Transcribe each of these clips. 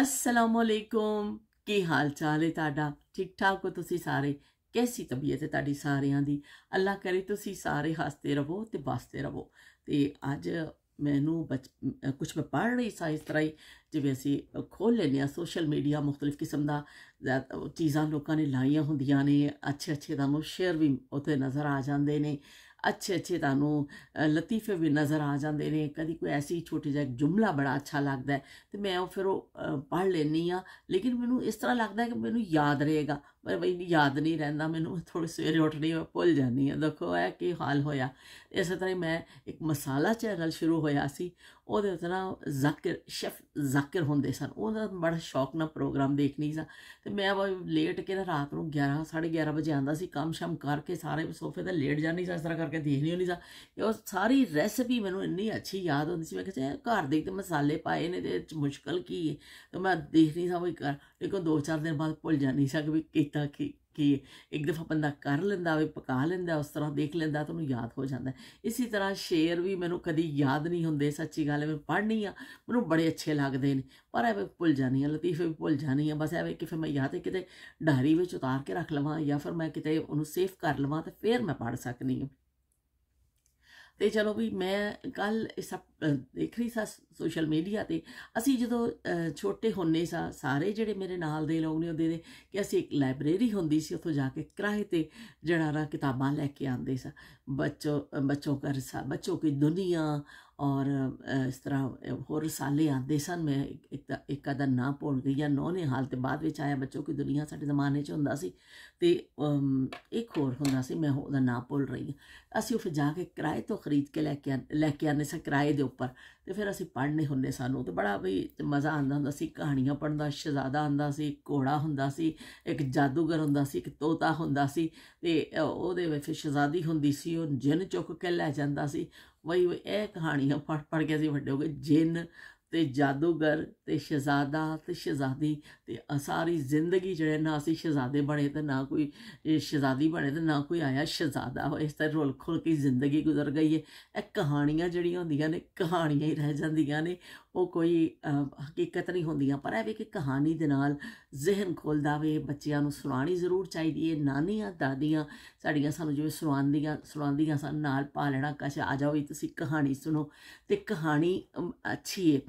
ਅਸਲਾਮ ਅਲੈਕੁਮ ਕੀ ਹਾਲ ਚਾਲ ਹੈ ਤੁਹਾਡਾ ਠੀਕ ਠਾਕ ਹੋ ਤੁਸੀਂ ਸਾਰੇ ਕੈਸੀ ਤਬੀਅਤ ਹੈ ਤੁਹਾਡੀ ਸਾਰਿਆਂ ਦੀ ਅੱਲਾ ਕਰੇ ਤੁਸੀਂ ਸਾਰੇ ਹੱਸਦੇ ਰਹੋ ਤੇ ਵਸਦੇ ਰਹੋ ਤੇ ਅੱਜ ਮੈਨੂੰ ਕੁਝ ਮੈਂ ਪੜ ਰਹੀ ਸਾਂ ਇਸ ਤਰ੍ਹਾਂ ਹੀ ਜਿਵੇਂ ਅਸੀਂ ਖੋਲ ਲੈਨੇ ਆ ਸੋਸ਼ਲ ਮੀਡੀਆ ਮੁxtਲਿਫ ਕਿਸਮ ਦਾ ਚੀਜ਼ਾਂ ਲੋਕਾਂ ਨੇ ਲਾਈਆਂ ਹੁੰਦੀਆਂ ਨੇ ਅੱਛੇ ਅੱਛੇ ਦਾ ਸ਼ੇਅਰ ਵੀ ਉੱਥੇ ਨਜ਼ਰ ਆ ਜਾਂਦੇ ਨੇ अच्छे अच्छे ਤੁਹਾਨੂੰ ਲਤੀਫੇ ਵੀ ਨਜ਼ਰ ਆ ਜਾਂਦੇ ਨੇ ਕਦੀ ਕੋਈ ਐਸੀ ਛੋਟੀ ਜਿਹੀ ਜੁਮਲਾ ਬੜਾ ਅੱਛਾ ਲੱਗਦਾ ਤੇ ਮੈਂ ਉਹ ਫਿਰ ਉਹ ਪੜ੍ਹ ਲੈਣੀ ਆ ਲੇਕਿਨ ਮੈਨੂੰ ਇਸ ਤਰ੍ਹਾਂ ਲੱਗਦਾ ਕਿ ਮੈਨੂੰ ਯਾਦ ਰਹੇਗਾ ਪਰ ਬਈ ਯਾਦ ਨਹੀਂ ਰਹਿੰਦਾ ਮੈਨੂੰ ਥੋੜੀ ਸਵੇਰੇ ਉੱਠਣੀ ਭੁੱਲ ਜਾਂਦੀ ਹਾਂ ਦੇਖੋ ਐ ਕੀ ਹਾਲ ਹੋਇਆ ਇਸੇ ਤਰ੍ਹਾਂ ਮੈਂ ਇੱਕ ਮਸਾਲਾ ਚੈਨਲ ਸ਼ੁਰੂ ਹੋਇਆ ਸੀ ਉਹਦੇ ਤਰ੍ਹਾਂ ਜ਼ਾਕਿਰ ਸ਼ੈਫ ਜ਼ਾਕਿਰ ਹੁੰਦੇ ਸਨ ਉਹਦਾ ਬੜਾ ਸ਼ੌਕ ਨਾਲ ਪ੍ਰੋਗਰਾਮ ਦੇਖਣੀ ਸੀ ਤੇ ਮੈਂ ਲੇਟ ਕੇ ਨਾ ਰਾਤ ਨੂੰ 11 11:30 ਵਜੇ ਆਂਦਾ ਸੀ ਕੰਮ ਸ਼ਮ ਕਰਕੇ ਸਾਰੇ ਸੋਫੇ ਤੇ ਲੇਟ ਜਾਣੀ ਸੀ ਇਸ ਤਰ੍ਹਾਂ ਕਰਕੇ ਦੇਖਣੀ ਹੁੰਦੀ ਸੀ ਉਹ ਸਾਰੀ ਰੈਸਪੀ ਮੈਨੂੰ ਇੰਨੀ ਅੱਛੀ ਯਾਦ ਹੁੰਦੀ ਸੀ ਮੈਂ ਕਿਹਾ ਘਰ ਦੇ ਤੇ ਮਸਾਲੇ ਪਾਏ ਨੇ ਤੇ ਮੁਸ਼ਕਲ ਕੀ ਹੈ ਤੇ ਮੈਂ ਦੇਖ ਨਹੀਂ ਸਾ ਵੀ ਕਰ ਲੇਕਿਨ ਦੋ ਚਾਰ ਦਿਨ ਬਾਅਦ ਭੁੱਲ ਜਾਣੀ ਸੀ ਕਿ ਜਿੱਦਾਂ ਕਿ ਕਿ ਇੱਕ ਦਫਾ ਬੰਦਾ ਕਰ ਲੈਂਦਾ ਹੋਵੇ ਪਕਾ ਲੈਂਦਾ ਉਸ ਤਰ੍ਹਾਂ ਦੇਖ ਲੈਂਦਾ ਤਾਂ ਉਹਨੂੰ ਯਾਦ ਹੋ ਜਾਂਦਾ ਇਸੇ ਤਰ੍ਹਾਂ ਸ਼ੇਰ ਵੀ ਮੈਨੂੰ ਕਦੀ ਯਾਦ ਨਹੀਂ ਹੁੰਦੇ ਸੱਚੀ ਗੱਲ ਮੈਂ ਪੜ੍ਹਨੀ ਆ ਮੈਨੂੰ ਬੜੇ ਅੱਛੇ ਲੱਗਦੇ ਨੇ ਪਰ ਐਵੇਂ ਭੁੱਲ ਜਾਂਦੀ ਆ ਲਤੀਫੇ ਵੀ ਭੁੱਲ ਜਾਂਦੀ ਆ ਬਸ ਐਵੇਂ ਕਿ ਫਿਰ ਮੈਂ ਯਾਦ ਹੈ ਕਿਤੇ ਡਾਇਰੀ ਵਿੱਚ ਉਤਾਰ ਕੇ ਰੱਖ ਲਵਾਂ ਜਾਂ ਫਿਰ ਮੈਂ ਕਿਤੇ ਉਹਨੂੰ ਸੇਵ ਕਰ ਲਵਾਂ ਤੇ ਫਿਰ ਮੈਂ ਪੜ੍ਹ ਸਕਨੀ ਹਾਂ ਤੇ ਚਲੋ ਵੀ ਮੈਂ ਕੱਲ ਇਸ ਦੇਖ ਰਹੀ ਸਾਂ ਸੋਸ਼ਲ ਮੀਡੀਆ ਤੇ ਅਸੀਂ ਜਦੋਂ ਛੋਟੇ ਹੁੰਨੇ ਸਾਂ ਸਾਰੇ ਜਿਹੜੇ ਮੇਰੇ ਨਾਲ ਦੇ ਲੋਕ ਨੇ ਉਹਦੇ ਦੇ ਕਿ ਅਸੀਂ ਇੱਕ ਲਾਇਬ੍ਰੇਰੀ ਹੁੰਦੀ ਸੀ ਉੱਥੋਂ ਜਾ ਕੇ ਕਿਰਾਏ ਤੇ ਜਿਹੜਾ ਨਾ ਕਿਤਾਬਾਂ ਲੈ ਕੇ ਆਉਂਦੇ ਸਾਂ ਬੱਚੋ ਬੱਚੋ ਕਰ ਸਾਂ ਬੱਚੋ ਕੀ ਦੁਨੀਆ ਔਰ ਇਸ ਤਰ੍ਹਾਂ ਹੋਰ ਰਸਾਲੇ ਆਉਂਦੇ ਸਨ ਮੈਂ ਇੱਕ ਇੱਕ ਦਾ ਨਾਂ ਭੁੱਲ ਗਈ ਜਾਂ ਨੌ ਨੇ ਹਾਲ ਤੇ ਬਾਅਦ ਵਿੱਚ ਆਇਆ ਬੱਚੋ ਕਿ ਦੁਨੀਆ ਸਾਡੇ ਜ਼ਮਾਨੇ 'ਚ ਹੁੰਦਾ ਸੀ ਤੇ ਇੱਕ ਹੋਰ ਹੁੰਦਾ ਸੀ ਮੈਂ ਉਹਦਾ ਨਾਂ ਭੁੱਲ ਰਹੀ ਹਾਂ ਅਸੀਂ ਉਹ ਫਿਰ ਜਾ ਕੇ ਕਿਰਾਏ ਤੋਂ ਖਰੀਦ ਕੇ ਲੈ ਕੇ ਲੈ ਕੇ ਆਨੇ ਸਾਂ ਕਿਰਾਏ ਦੇ ਉੱਪਰ ਤੇ ਫਿਰ ਅਸੀਂ ਪੜ੍ਹਨੇ ਹੁੰਦੇ ਸਾਨੂੰ ਤੇ ਬੜਾ ਵੀ ਮਜ਼ਾ ਆਉਂਦਾ ਹੁੰਦਾ ਸੀ ਕਹਾਣੀਆਂ ਪੜਨ ਦਾ ਸ਼ਹਜ਼ਾਦਾ ਆਉਂਦਾ ਸੀ ਘੋੜਾ ਹੁੰਦਾ ਸੀ ਇੱਕ ਜਾਦੂਗਰ ਹੁੰਦਾ ਸੀ ਇੱਕ ਤੋਤਾ ਹੁੰਦਾ ਸੀ ਤੇ ਉਹਦੇ ਵਿੱਚ ਸ਼ਹਜ਼ਾਦੀ ਹੁੰਦੀ ਸੀ ਉਹ ਜਿੰਨ ਚੁੱਕ ਕੇ ਲੈ ਜਾਂਦਾ ਸੀ ਵਈ ਇਹ ਕਹਾਣੀ ਆ ਪੜ ਪੜ ਕੇ ਅਸੀਂ ਵੱਡੇ ਹੋ ਗਏ ਜਿੰਨ ਤੇ ਜਾਦੂਗਰ ਤੇ ਸ਼ਹਜ਼ਾਦਾ ਤੇ ਸ਼ਹਜ਼ਾਦੀ ਤੇ ਸਾਰੀ ਜ਼ਿੰਦਗੀ ਜਿਹੜੇ ਨਾ ਅਸੀਂ ਸ਼ਹਜ਼ਾਦੇ ਬਣੇ ਤੇ ਨਾ ਕੋਈ ਸ਼ਹਜ਼ਾਦੀ ਬਣੇ ਤੇ ਨਾ ਕੋਈ ਆਇਆ ਸ਼ਹਜ਼ਾਦਾ ਇਸ ਤਰ੍ਹਾਂ ਰੋਲ ਖੋਲ ਕੇ ਜ਼ਿੰਦਗੀ ਗੁਜ਼ਰ ਗਈ ਹੈ ਇਹ ਕਹਾਣੀਆਂ ਜਿਹੜੀਆਂ ਹੁੰਦੀਆਂ ਨੇ ਕਹਾਣੀਆਂ ਹੀ ਰਹਿ ਜਾਂਦੀਆਂ ਨੇ ਉਹ ਕੋਈ ਹਕੀਕਤ ਨਹੀਂ ਹੁੰਦੀਆਂ ਪਰ ਇਹ ਵੀ ਕਿ ਕਹਾਣੀ ਦੇ ਨਾਲ ਜ਼ਿਹਨ ਖੋਲਦਾ ਵੇ ਬੱਚਿਆਂ ਨੂੰ ਸੁਣਾਣੀ ਜ਼ਰੂਰ ਚਾਹੀਦੀ ਹੈ ਨਾਨੀਆਂ ਦਾਦੀਆਂ ਸਾਡੀਆਂ ਸਾਨੂੰ ਜਿਵੇਂ ਸੁਣਾਉਂਦੀਆਂ ਸੁਣਾਉਂਦੀਆਂ ਸਨ ਨਾਲ ਪਾ ਲੈਣਾ ਕਾਸ਼ ਆ ਜਾਓ ਵੀ ਤੁਸੀਂ ਕਹਾਣੀ ਸੁਣੋ ਤੇ ਕਹਾਣੀ ਅੱਛੀ ਹੈ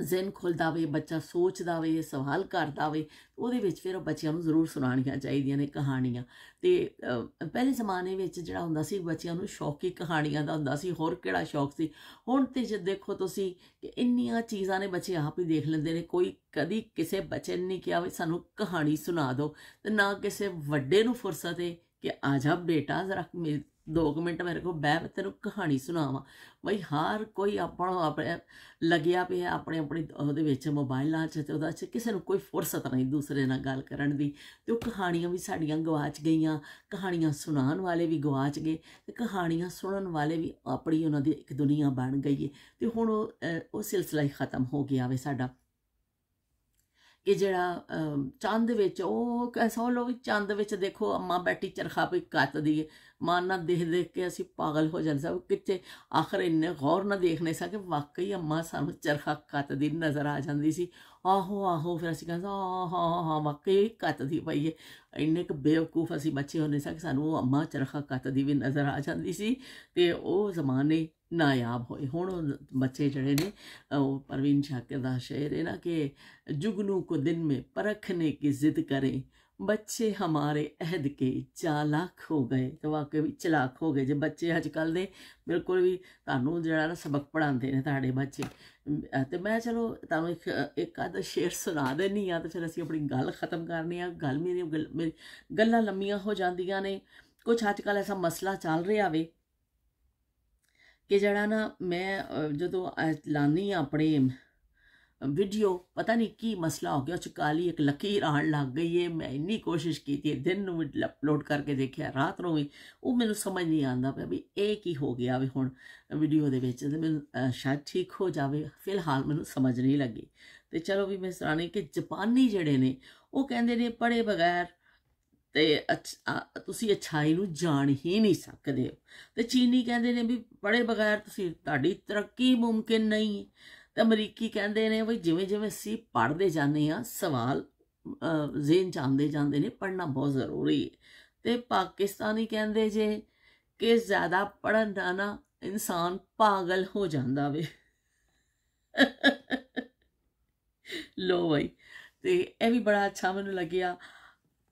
ਜ਼ਿਹਨ ਖੁੱਲਦਾ ਵੇ ਬੱਚਾ ਸੋਚਦਾ ਵੇ ਸਵਾਲ ਕਰਦਾ ਵੇ ਉਹਦੇ ਵਿੱਚ ਫਿਰ ਬੱਚਿਆਂ ਨੂੰ ਜ਼ਰੂਰ ਸੁਣਾਉਣੀਆਂ ਚਾਹੀਦੀਆਂ ਨੇ ਕਹਾਣੀਆਂ ਤੇ ਪਹਿਲੇ ਜ਼ਮਾਨੇ ਵਿੱਚ ਜਿਹੜਾ ਹੁੰਦਾ ਸੀ ਬੱਚਿਆਂ ਨੂੰ ਸ਼ੌਕੀ ਕਹਾਣੀਆਂ ਦਾ ਹੁੰਦਾ ਸੀ ਹੋਰ ਕਿਹੜਾ ਸ਼ੌਕ ਸੀ ਹੁਣ ਤੇ ਜੇ ਦੇਖੋ ਤੁਸੀਂ ਕਿ ਇੰਨੀਆਂ ਚੀਜ਼ਾਂ ਨੇ ਬੱਚੇ ਆਪ ਹੀ ਦੇਖ ਲੈਂਦੇ ਨੇ ਕੋਈ ਕਦੀ ਕਿਸੇ ਬੱਚੇ ਨੇ ਨਹੀਂ ਕਿਹਾ ਵੀ ਸਾਨੂੰ ਕਹਾਣੀ ਸੁਣਾ ਦਿਓ ਤੇ ਨਾ ਕਿਸੇ ਵੱਡੇ ਨੂੰ ਫੁਰਸਤ ਹੈ ਕਿ ਆ ਜਾ ਬੇਟਾ ਜ਼ਰਾ 2 ਮਿੰਟ ਮੇਰੇ ਬੈ ਬਹਿ ਤੈਨੂੰ ਕਹਾਣੀ ਸੁਣਾਵਾਂ ਬਈ ਹਰ ਕੋਈ ਆਪਣਾ ਆਪਣੇ ਲੱਗਿਆ ਪਿਆ ਆਪਣੇ ਆਪਣੇ ਉਹਦੇ ਵਿੱਚ ਮੋਬਾਈਲ ਆ ਚਾਹੇ ਉਹਦਾ 'ਚ ਕਿਸੇ ਨੂੰ ਕੋਈ ਫੁਰਸਤ ਨਹੀਂ ਦੂਸਰੇ ਨਾਲ ਗੱਲ ਕਰਨ ਦੀ ਤੇ ਉਹ ਕਹਾਣੀਆਂ ਵੀ ਸਾਡੀਆਂ ਗਵਾਚ ਗਈਆਂ ਕਹਾਣੀਆਂ ਸੁਣਾਉਣ ਵਾਲੇ ਵੀ ਗਵਾਚ ਗਏ ਤੇ ਕਹਾਣੀਆਂ ਸੁਣਨ ਵਾਲੇ ਵੀ ਆਪਣੀ ਉਹਨਾਂ ਦੀ ਇੱਕ ਦੁਨੀਆ ਬਣ ਗਈ ਹੈ ਤੇ ਹੁਣ ਉਹ ਉਹ ਸਿਲਸਿਲਾ ਹੀ ਖਤਮ ਹੋ ਗਿਆ ਵੇ ਸਾਡਾ ਕਿ ਜਿਹੜਾ ਚੰਦ ਵਿੱਚ ਉਹ ਲੋ ਵੀ ਚੰਦ ਵਿੱਚ ਦੇਖੋ ਅੰਮਾ ਬੈਠੀ ਚਰਖਾ ਪੇ ਕੱਤਦੀ ਹੈ ਮਾਂ ਨਾ ਦੇਖ ਦੇਖ ਕੇ ਅਸੀਂ ਪਾਗਲ ਹੋ ਜਾਂਦੇ ਸਭ ਕਿੱਥੇ ਆਖਰ ਇੰਨੇ ਗੌਰ ਨਾ ਦੇਖਨੇ ਨਹੀਂ ਸਕੇ ਵਾਕਈ ਅੰਮਾ ਸਾਨੂੰ ਚਰਖਾ ਕੱਤਦੀ ਨਜ਼ਰ ਆ ਜਾਂਦੀ ਸੀ ਆਹੋ ਆਹੋ ਫਿਰ ਅਸੀਂ ਕਹਿੰਦਾ ਆਹਾ ਹਾਂ ਵਾਕਈ ਕੱਤਦੀ ਪਈ ਹੈ ਇੰਨੇ ਕ ਬੇਵਕੂਫ ਅਸੀਂ ਬੱਚੇ ਹੁੰਦੇ ਕਿ ਸਾਨੂੰ ਉਹ ਅੰਮਾ ਚਰਖਾ ਕੱਤਦੀ ਵੀ ਨਜ਼ਰ ਆ ਜਾਂਦੀ ਸੀ ਤੇ ਉਹ ਜ਼ਮਾਨੇ ਨਾਯਾਬ ਹੋਏ ਹੁਣ ਬੱਚੇ ਜਿਹੜੇ ਨੇ ਉਹ ਪਰਵੀਨ ਸ਼ਾਕਰ ਦਾ ਸ਼ੇਰ ਹੈ ਨਾ ਕਿ ਜੁਗਨੂ ਕੋ ਦਿਨ ਮੇ ਪਰਖਨੇ ਕੀ ਜ਼ਿੱਦ ਕਰੇ ਬੱਚੇ ਹਮਾਰੇ ਅਹਿਦ ਕੇ ਚਾਲਾਕ ਹੋ ਗਏ ਤੇ ਵਾਕਈ ਵੀ ਚਲਾਕ ਹੋ ਗਏ ਜੇ ਬੱਚੇ ਅੱਜ ਕੱਲ ਦੇ ਬਿਲਕੁਲ ਵੀ ਤੁਹਾਨੂੰ ਜਿਹੜਾ ਨਾ ਸਬਕ ਪੜਾਉਂਦੇ ਨੇ ਤੁਹਾਡੇ ਬੱਚੇ ਤੇ ਮੈਂ ਚਲੋ ਤੁਹਾਨੂੰ ਇੱਕ ਇੱਕ ਆਦ ਸ਼ੇਰ ਸੁਣਾ ਦੇਣੀ ਆ ਤਾਂ ਫਿਰ ਅਸੀਂ ਆਪਣੀ ਗੱਲ ਖਤਮ ਕਰਨੀ ਆ ਗੱਲ ਮੇਰੀ ਗੱਲਾਂ ਲੰਮੀਆਂ ਹੋ ਜਾਂਦੀਆਂ ਨੇ ਕੁਝ ਅੱਜ ਕੱਲ ਐਸਾ ਮਸਲਾ ਚੱਲ ਰਿਹਾ ਵੇ ਕਿ ਜਿਹੜਾ ਨਾ ਮੈਂ ਜਦੋਂ ਲਾਨੀ ਆਪਣੇ ਵੀਡੀਓ ਪਤਾ ਨਹੀਂ ਕੀ ਮਸਲਾ ਹੋ ਗਿਆ ਚ ਕਾਲੀ ਇੱਕ ਲਕੀਰ ਆਣ ਲੱਗ ਗਈ ਏ ਮੈਂ ਇੰਨੀ ਕੋਸ਼ਿਸ਼ ਕੀਤੀ ਦਿਨ ਨੂੰ ਅਪਲੋਡ ਕਰਕੇ ਦੇਖਿਆ ਰਾਤ ਨੂੰ ਵੀ ਉਹ ਮੈਨੂੰ ਸਮਝ ਨਹੀਂ ਆਂਦਾ ਪਿਆ ਵੀ ਇਹ ਕੀ ਹੋ ਗਿਆ ਵੀ ਹੁਣ ਵੀਡੀਓ ਦੇ ਵਿੱਚ ਤੇ ਮੈਨੂੰ ਸ਼ਾਇਦ ਠੀਕ ਹੋ ਜਾਵੇ ਫਿਲਹਾਲ ਮੈਨੂੰ ਸਮਝ ਨਹੀਂ ਲੱਗੀ ਤੇ ਚਲੋ ਵੀ ਮੈਂ ਸਰਾਣੇ ਕਿ ਜਾਪਾਨੀ ਜਿਹੜੇ ਨੇ ਉਹ ਕਹਿੰਦੇ ਨੇ ਪੜੇ ਬਗੈਰ ਤੇ ਤੁਸੀਂ ਅਛਾਈ ਨੂੰ ਜਾਣ ਹੀ ਨਹੀਂ ਸਕਦੇ ਤੇ ਚੀਨੀ ਕਹਿੰਦੇ ਨੇ ਵੀ ਪੜੇ ਬਗੈਰ ਤੁਸੀਂ ਤੁਹਾਡੀ ਤਰੱਕੀ ਮੁਮਕਿਨ ਨਹੀਂ ਹੈ ਤੇ ਅਮਰੀਕੀ ਕਹਿੰਦੇ ਨੇ ਵੀ ਜਿਵੇਂ ਜਿਵੇਂ ਸੀ ਪੜਦੇ ਜਾਂਦੇ ਆ ਸਵਾਲ ਜ਼ੇਨ ਆਉਂਦੇ ਜਾਂਦੇ ਨੇ ਪੜਨਾ ਬਹੁਤ ਜ਼ਰੂਰੀ ਹੈ ਤੇ ਪਾਕਿਸਤਾਨੀ ਕਹਿੰਦੇ ਜੇ ਕਿ ਜ਼ਿਆਦਾ ਪੜਨ ਦਾ ਨਾ ਇਨਸਾਨ ਪਾਗਲ ਹੋ ਜਾਂਦਾ ਵੇ ਲੋ ਬਈ ਤੇ ਇਹ ਵੀ ਬੜਾ ਅੱਛਾ ਮੈਨੂੰ ਲੱਗਿਆ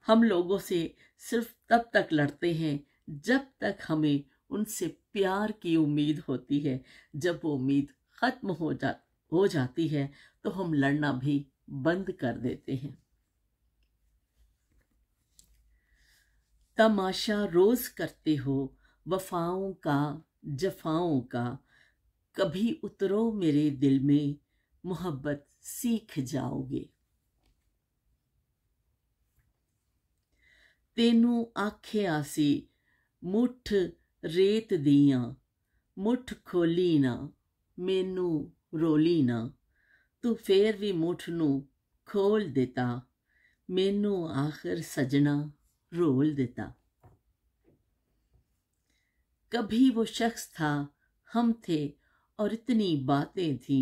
हम लोगों से सिर्फ तब तक लड़ते हैं जब तक हमें उनसे प्यार की उम्मीद होती है जब वो उम्मीद ख़त्म हो जा हो जाती है तो हम लड़ना भी बंद कर देते हैं तमाशा रोज करते हो वफाओं का जफाओं का कभी उतरो मेरे दिल में मोहब्बत सीख जाओगे ਤੈਨੂੰ ਆਖਿਆ ਸੀ ਮੁੱਠ ਰੇਤ ਦੀਆਂ ਮੁੱਠ ਖੋਲੀ ਨਾ ਮੈਨੂੰ ਰੋਲੀ ਨਾ ਤੂੰ ਫੇਰ ਵੀ ਮੁੱਠ ਨੂੰ ਖੋਲ ਦਿੱਤਾ ਮੈਨੂੰ ਆਖਰ ਸਜਣਾ ਰੋਲ ਦਿੱਤਾ ਕਭੀ ਉਹ ਸ਼ਖਸ ਥਾ ਹਮ ਥੇ ਔਰ ਇਤਨੀ ਬਾਤیں ਥੀ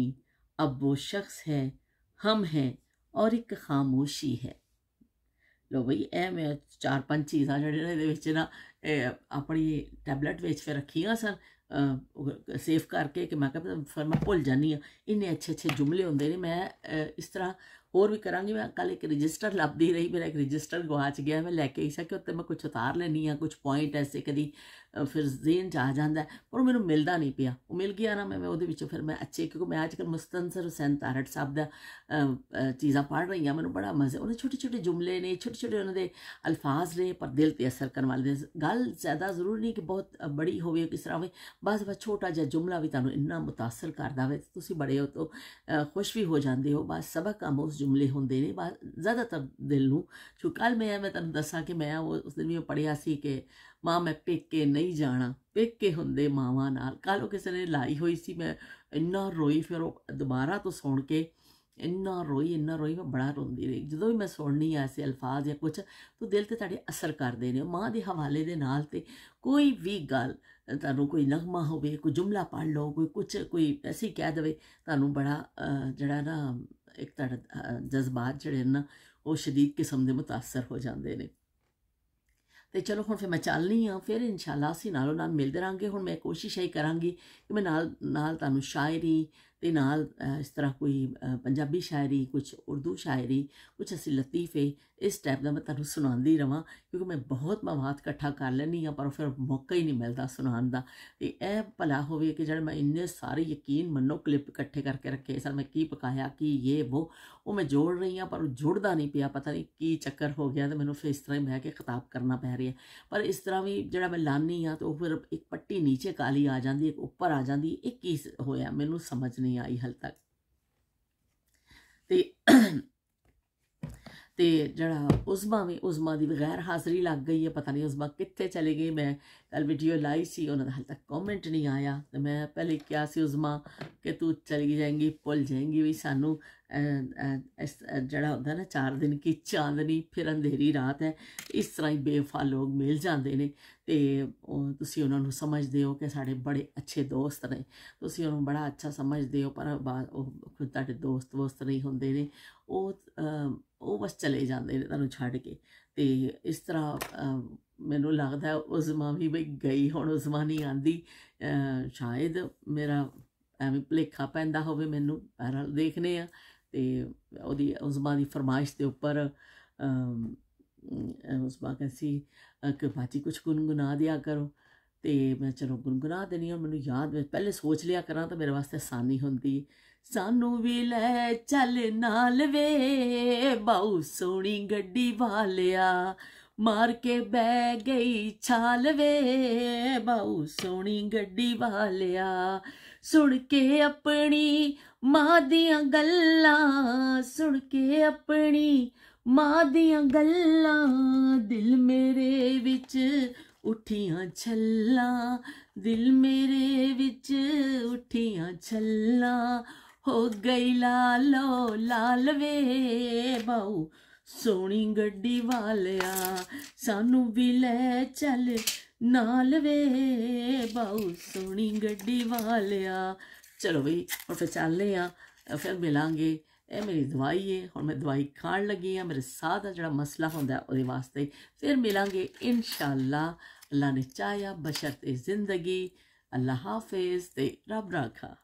ਅਬ ਉਹ ਸ਼ਖਸ ਹੈ ਹਮ ਹੈ ਔਰ ਇੱਕ ਖਾਮੋਸ਼ੀ ਹੈ ਲੋ ਬਈ ਇਹ ਮੈਂ ਚਾਰ ਪੰਜ ਚੀਜ਼ਾਂ ਜਿਹੜੇ ਇਹਦੇ ਵਿੱਚ ਨਾ ਆਪਣੀ ਟੈਬਲੇਟ ਵਿੱਚ ਫਿਰ ਰੱਖੀਆਂ ਸਨ ਸੇਵ ਕਰਕੇ ਕਿ ਮੈਂ ਕਹਿੰਦਾ ਫਿਰ ਮੈਂ ਭੁੱਲ ਜਾਨੀ ਆ ਇੰਨੇ ਅੱਛੇ ਅੱਛੇ ਜੁਮਲੇ ਹੁੰਦੇ ਨੇ ਮੈਂ ਇਸ ਤਰ੍ਹਾਂ ਹੋਰ ਵੀ ਕਰਾਂਗੀ ਮੈਂ ਕੱਲ ਇੱਕ ਰਜਿਸਟਰ ਲੱਭਦੀ ਰਹੀ ਮੇਰਾ ਇੱਕ ਰਜਿਸਟਰ ਗਵਾਚ ਗਿਆ ਮੈਂ ਲੈ ਕੇ ਆਈ ਸਕਿਆ ਉੱਤੇ ਮੈਂ ਕੁਝ ਉਤਾਰ ਲੈਣੀ ਆ ਕੁਝ ਪੁਆਇੰਟ ਐਸੇ ਕਦੀ ਫਿਰ ਜ਼ੇਨ ਚ ਆ ਜਾਂਦਾ ਪਰ ਮੈਨੂੰ ਮਿਲਦਾ ਨਹੀਂ ਪਿਆ ਉਹ ਮਿਲ ਗਿਆ ਨਾ ਮੈਂ ਉਹਦੇ ਵਿੱਚੋਂ ਫਿਰ ਮੈਂ ਅੱਛੇ ਕਿਉਂਕਿ ਮੈਂ ਅੱਜ ਕੱਲ ਮੁਸਤਨਸਰ ਹੁਸੈਨ ਤਾਰਟ ਸਾਹਿਬ ਦਾ ਚੀਜ਼ਾਂ ਪੜ ਰਹੀ ਹਾਂ ਮੈਨੂੰ ਬੜਾ ਮਜ਼ੇ ਉਹਨੇ ਛੋਟੇ ਛੋਟੇ ਜੁਮਲੇ ਨੇ ਛੋਟੇ ਛੋਟੇ ਉਹਨਾਂ ਦੇ ਅਲਫਾਜ਼ ਨੇ ਪਰ ਦਿਲ ਤੇ ਅਸਰ ਕਰਨ ਵਾਲੇ ਗੱਲ ਜ਼ਿਆਦਾ ਜ਼ਰੂਰੀ ਨਹੀਂ ਕਿ ਬਹੁਤ ਬੜੀ ਹੋਵੇ ਕਿਸ ਤਰ੍ਹਾਂ ਹੋਵੇ ਬਸ ਬਸ ਛੋਟਾ ਜਿਹਾ ਜੁਮਲਾ ਵੀ ਤੁਹਾਨੂੰ ਇੰਨਾ ਮੁਤਾਸਰ ਕਰਦਾ ਵੇ ਤੁਸੀਂ ਬੜੇ ਹੋ ਤੋਂ ਖੁਸ਼ ਵੀ ਹੋ ਜਾਂਦੇ ਹੋ ਬਸ ਸਬਕ ਆਮ ਉਸ ਜੁਮਲੇ ਹੁੰਦੇ ਨੇ ਬਸ ਜ਼ਿਆਦਾਤਰ ਦਿਲ ਨੂੰ ਛੁਕਾਲ ਮੈਂ ਮੈਂ ਤੁਹਾਨੂੰ ਦੱਸਾਂ ਕਿ ਮੈਂ ਉਸ ਦਿਨ ਵੀ ਪੜਿਆ ਸੀ ਕਿ ਮਾਂ ਮੈਂ ਪੇਕੇ ਨਹੀਂ ਨਹੀਂ ਜਾਣਾ ਪੇਕੇ ਹੁੰਦੇ ਮਾਵਾਂ ਨਾਲ ਕੱਲ ਉਹ ਕਿਸੇ ਨੇ ਲਾਈ ਹੋਈ ਸੀ ਮੈਂ ਇੰਨਾ ਰੋਈ ਫਿਰ ਉਹ ਦੁਬਾਰਾ ਤੋਂ ਸੁਣ ਕੇ ਇੰਨਾ ਰੋਈ ਇੰਨਾ ਰੋਈ ਮੈਂ ਬੜਾ ਰੋਂਦੀ ਰਹੀ ਜਦੋਂ ਵੀ ਮੈਂ ਸੁਣਨੀ ਆ ਐਸੇ ਅਲਫਾਜ਼ ਜਾਂ ਕੁਝ ਤਾਂ ਦਿਲ ਤੇ ਤੁਹਾਡੇ ਅਸਰ ਕਰਦੇ ਨੇ ਮਾਂ ਦੇ ਹਵਾਲੇ ਦੇ ਨਾਲ ਤੇ ਕੋਈ ਵੀ ਗੱਲ ਤੁਹਾਨੂੰ ਕੋਈ ਨਗਮਾ ਹੋਵੇ ਕੋਈ ਜੁਮਲਾ ਪੜ ਲਓ ਕੋਈ ਕੁਝ ਕੋਈ ਐਸੀ ਕਹਿ ਦੇਵੇ ਤੁਹਾਨੂੰ ਬੜਾ ਜਿਹੜਾ ਨਾ ਇੱਕ ਤੁਹਾਡਾ ਜਜ਼ਬਾਤ ਜਿਹੜੇ ਨਾ ਉਹ شدید ਕਿਸਮ ਦੇ متاثر ਹੋ ਜਾਂਦੇ ਨੇ ਤੇ ਚਲੋ ਹੁਣ ਫਿਰ ਮੈਂ ਚੱਲਨੀ ਆ ਫਿਰ ਇਨਸ਼ਾਅੱਲਾ ਅਸੀਂ ਨਾਲੋਂ ਨਾਲ ਮਿਲਦੇ ਰਾਂਗੇ ਹੁਣ ਮੈਂ ਕੋਸ਼ਿਸ਼ ਹੀ ਕਰਾਂਗੀ ਕਿ ਮੈਂ ਨਾਲ ਨਾਲ ਤੁਹਾਨੂੰ ਸ਼ਾਇਰੀ ਤੇ ਨਾਲ ਇਸ ਤਰ੍ਹਾਂ ਕੋਈ ਪੰਜਾਬੀ ਸ਼ਾਇਰੀ ਕੁਝ ਉਰਦੂ ਸ਼ਾਇਰੀ ਕੁਝ ਅਸੀਂ ਲਤੀਫੇ ਇਸ ਟਾਈਪ ਦਾ ਮੈਂ ਤੁਹਾਨੂੰ ਸੁਣਾਉਂਦੀ ਰਵਾਂ ਕਿਉਂਕਿ ਮੈਂ ਬਹੁਤ ਮਵਾਦ ਇਕੱਠਾ ਕਰ ਲੈਣੀ ਆ ਪਰ ਫਿਰ ਮੌਕਾ ਹੀ ਨਹੀਂ ਮਿਲਦਾ ਸੁਣਾਉਣ ਦਾ ਤੇ ਇਹ ਭਲਾ ਹੋਵੇ ਕਿ ਜਦ ਮੈਂ ਇੰਨੇ ਸਾਰੇ ਯਕੀਨ ਮੰਨੋ ਕਲਿੱਪ ਇਕੱਠੇ ਕਰਕੇ ਰੱਖੇ ਸਰ ਮੈਂ ਕੀ ਪਕਾਇਆ ਕੀ ਇਹ ਉਹ ਉਹ ਮੈਂ ਜੋੜ ਰਹੀ ਆ ਪਰ ਉਹ ਜੁੜਦਾ ਨਹੀਂ ਪਿਆ ਪਤਾ ਨਹੀਂ ਕੀ ਚੱਕਰ ਹੋ ਗਿਆ ਤੇ ਮੈਨੂੰ ਫਿਰ ਇਸ ਤਰ੍ਹਾਂ ਹੀ ਬਹਿ ਕੇ ਖਿਤਾਬ ਕਰਨਾ ਪੈ ਰਿਹਾ ਪਰ ਇਸ ਤਰ੍ਹਾਂ ਵੀ ਜਿਹੜਾ ਮੈਂ ਲਾਨੀ ਆ ਤੇ ਉਹ ਫਿਰ ਇੱਕ ਪੱਟੀ ਨੀਚੇ ਕਾਲੀ ਆ ਜਾਂਦੀ ਇੱਕ ਉੱਪਰ ਆ ਜਾਂਦੀ ਇਹ ਕੀ ਹੋਇਆ ਮੈਨੂੰ ਸਮਝ ਨਹੀਂ ਆਈ ਹਲ ਤੱਕ ਤੇ ਤੇ ਜਿਹੜਾ ਉਸਮਾ ਵੀ ਉਸਮਾ ਦੀ ਬਗੈਰ ਹਾਜ਼ਰੀ ਲੱਗ ਗਈ ਹੈ ਪਤਾ ਨਹੀਂ ਉਸਮਾ ਕਿੱਥੇ ਚਲੇ ਗਈ ਮੈਂ ਕੱਲ ਵੀਡੀਓ ਲਾਈ ਸੀ ਉਹਨਾਂ ਦਾ ਹਾਲ ਤੱਕ ਕਮੈਂਟ ਨਹੀਂ ਆਇਆ ਤੇ ਮੈਂ ਪਹਿਲੇ ਕਿਹਾ ਸੀ ਉਸਮਾ ਕਿ ਤੂੰ ਚਲੀ ਜਾਏਂਗੀ ਭੁੱਲ ਜਾਏਂਗੀ ਵੀ ਸਾਨੂੰ ਜਿਹੜਾ ਹੁੰਦਾ ਨਾ 4 ਦਿਨ ਕੀ ਚਾਂਦਨੀ ਫਿਰ ਅੰਧੇਰੀ ਰਾਤ ਹੈ ਇਸ ਤਰ੍ਹਾਂ ਹੀ ਬੇਫਾ ਲੋਕ ਮਿਲ ਜਾਂਦੇ ਨੇ ਤੇ ਤੁਸੀਂ ਉਹਨਾਂ ਨੂੰ ਸਮਝਦੇ ਹੋ ਕਿ ਸਾਡੇ ਬੜੇ ਅੱਛੇ ਦੋਸਤ ਨੇ ਤੁਸੀਂ ਉਹਨੂੰ ਬੜਾ ਅੱਛਾ ਸਮਝਦੇ ਹੋ ਪਰ ਉਹ ਤੁਹਾਡੇ ਦੋਸਤ ਵਸਤ ਨਹੀਂ ਹੁੰਦੇ ਨੇ ਉਹ ਉਹ ਬਸ ਚਲੇ ਜਾਂਦੇ ਨੇ ਤੁਹਾਨੂੰ ਛੱਡ ਕੇ ਤੇ ਇਸ ਤਰ੍ਹਾਂ ਮੈਨੂੰ ਲੱਗਦਾ ਉਹ ਵੀ ਬਈ ਗਈ ਹੁਣ ਉਹ ਨਹੀਂ ਆਂਦੀ ਸ਼ਾਇਦ ਮੇਰਾ ਐਵੇਂ ਭਲੇਖਾ ਪੈਂਦਾ ਹੋਵੇ ਮੈਨੂੰ ਬਹਰਹਾਲ ਦੇਖਨੇ ਆ ਤੇ ਉਹਦੀ ਉਸਮਾ ਦੀ ਫਰਮਾਇਸ਼ ਦੇ ਉੱਪਰ ਉਸਮਾ ਕਹਿੰਦੀ ਕਿ ਬਾਤੀ ਕੁਝ ਗੁੰਗੁਨਾ ਦਿਆ ਕਰੋ ਤੇ ਮੈਂ ਚਲੋ ਗੁੰਗੁਨਾ ਦੇਣੀ ਹੈ ਮੈਨੂੰ ਯਾਦ ਵਿੱਚ ਪਹਿਲੇ ਸੋਚ ਲਿਆ ਕਰਾਂ ਤਾਂ ਮੇਰੇ ਵਾਸਤੇ ਆਸਾਨੀ ਹੁੰਦੀ ਸਾਨੂੰ ਵੀ ਲੈ ਚੱਲ ਨਾਲ ਵੇ ਬਾਉ ਸੋਹਣੀ ਗੱਡੀ ਵਾਲਿਆ ਮਾਰ ਕੇ ਬਹਿ ਗਈ ਛਾਲ ਵੇ ਬਾਉ ਸੋਹਣੀ ਗੱਡੀ ਵਾਲਿਆ ਸੁਣ ਕੇ ਆਪਣੀ ਮਾਂ ਦੀਆਂ ਗੱਲਾਂ ਸੁਣ ਕੇ ਆਪਣੀ ਮਾਂ ਦੀਆਂ ਗੱਲਾਂ ਦਿਲ ਮੇਰੇ ਵਿੱਚ ਉੱਠੀਆਂ ਛੱਲਾਂ ਦਿਲ ਮੇਰੇ ਵਿੱਚ ਉੱਠੀਆਂ ਛੱਲਾਂ ਹੋ ਗਈ ਲਾਲੋ ਲਾਲ ਵੇ ਬਾਉ ਸੋਣੀ ਗੱਡੀ ਵਾਲਿਆ ਸਾਨੂੰ ਵੀ ਲੈ ਚੱਲ ਨਾਲ ਵੇ ਬਾਉ ਸੋਣੀ ਗੱਡੀ ਵਾਲਿਆ ਚਲੋ ਵੀ ਹੁਣ ਫਿਰ ਚੱਲਦੇ ਆ ਫਿਰ ਮਿਲਾਂਗੇ ਇਹ ਮੇਰੀ ਦਵਾਈ ਹੈ ਹੁਣ ਮੈਂ ਦਵਾਈ ਖਾਣ ਲੱਗੀ ਆ ਮੇਰੇ ਸਾਹ ਦਾ ਜਿਹੜਾ ਮਸਲਾ ਹੁੰਦਾ ਉਹਦੇ ਵਾਸਤੇ ਫਿਰ ਮਿਲਾਂਗੇ ਇਨਸ਼ਾਅੱਲਾ ਅੱਲਾ ਨੇ ਚਾਇਆ ਬਸ਼ਰਤ ਜ਼ਿੰਦਗੀ ਅੱਲਾ ਹਾਫਿਜ਼ ਤੇ ਰੱਬ ਰਾਖਾ